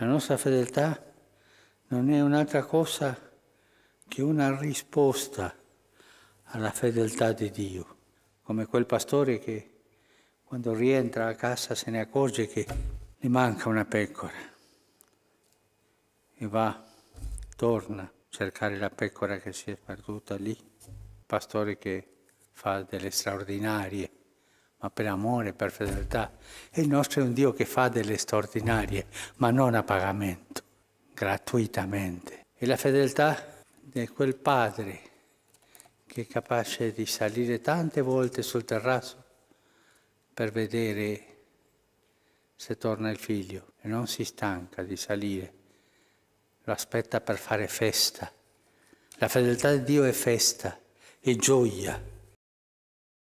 La nostra fedeltà non è un'altra cosa che una risposta alla fedeltà di Dio, come quel pastore che quando rientra a casa se ne accorge che gli manca una pecora e va, torna a cercare la pecora che si è perduta lì, pastore che fa delle straordinarie ma per amore, per fedeltà. E il nostro è un Dio che fa delle straordinarie, ma non a pagamento, gratuitamente. E la fedeltà di quel padre che è capace di salire tante volte sul terrazzo per vedere se torna il figlio e non si stanca di salire, lo aspetta per fare festa. La fedeltà di Dio è festa, è gioia.